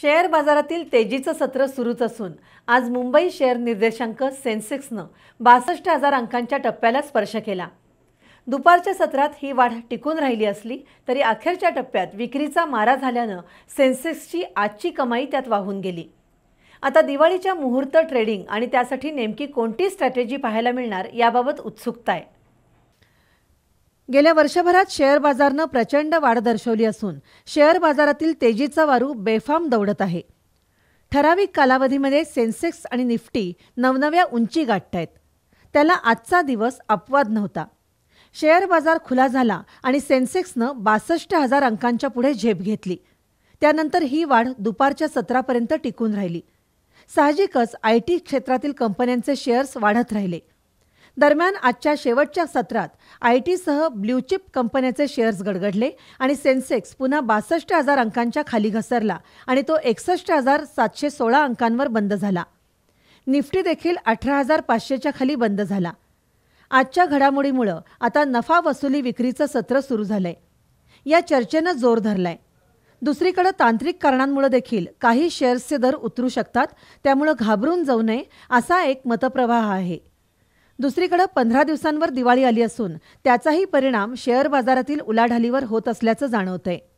share बाजारातील तेजीचं सत्र सुरूच असून आज मुंबई शेअर निर्देशांक सेन्सेक्सनं बासष्ट हजार अंकांच्या टप्प्याला स्पर्श केला दुपारच्या सत्रात ही वाढ टिकून राहिली असली तरी अखेरच्या टप्प्यात विक्रीचा मारा झाल्यानं सेन्सेक्सची आजची कमाई त्यात वाहून गेली आता दिवाळीच्या मुहूर्त ट्रेडिंग आणि त्यासाठी नेमकी कोणती स्ट्रॅटेजी पाहायला मिळणार याबाबत उत्सुकता आहे गेल्या वर्षभरात शेअर बाजारनं प्रचंड वाढ दर्शवली असून शेअर बाजारातील तेजीचा वारू बेफाम दौडत आहे ठराविक कालावधीमध्ये सेन्सेक्स आणि निफ्टी नवनव्या उंची गाठतायत त्याला आजचा दिवस अपवाद नव्हता शेअर बाजार खुला झाला आणि सेन्सेक्सनं बासष्ट हजार अंकांच्या पुढे झेप घेतली त्यानंतर ही वाढ दुपारच्या सतरापर्यंत टिकून राहिली साहजिकच आय टी क्षेत्रातील कंपन्यांचे शेअर्स वाढत राहिले दरम्यान आजच्या शेवटच्या सत्रात आय टीसह ब्ल्यूचिप कंपन्याचे शेअर्स गडगडले आणि सेन्सेक्स पुन्हा बासष्ट हजार अंकांच्या खाली घसरला आणि तो एकसष्ट हजार सातशे सोळा अंकांवर बंद झाला निफ्टी देखील अठरा हजार पाचशेच्या खाली बंद झाला आजच्या घडामोडीमुळं आता नफा वसुली विक्रीचं सत्र सुरू झालंय या चर्चेनं जोर धरलाय दुसरीकडे तांत्रिक कारणांमुळे देखील काही शेअर्सचे दर उतरू शकतात त्यामुळं घाबरून जाऊ नये असा एक मतप्रवाह आहे दुसरीकडे पंधरा दिवसांवर दिवाळी आली असून त्याचाही परिणाम शेअर बाजारातील उलाढालीवर होत असल्याचं जाणवतंय